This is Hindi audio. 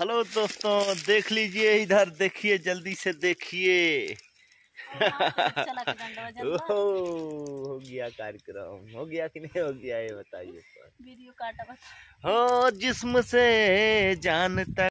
हेलो दोस्तों देख लीजिए इधर देखिए जल्दी से देखिए हो गया कार्यक्रम हो गया कि नहीं हो गया ये बताइए वीडियो काटा हो जिसम से जान तक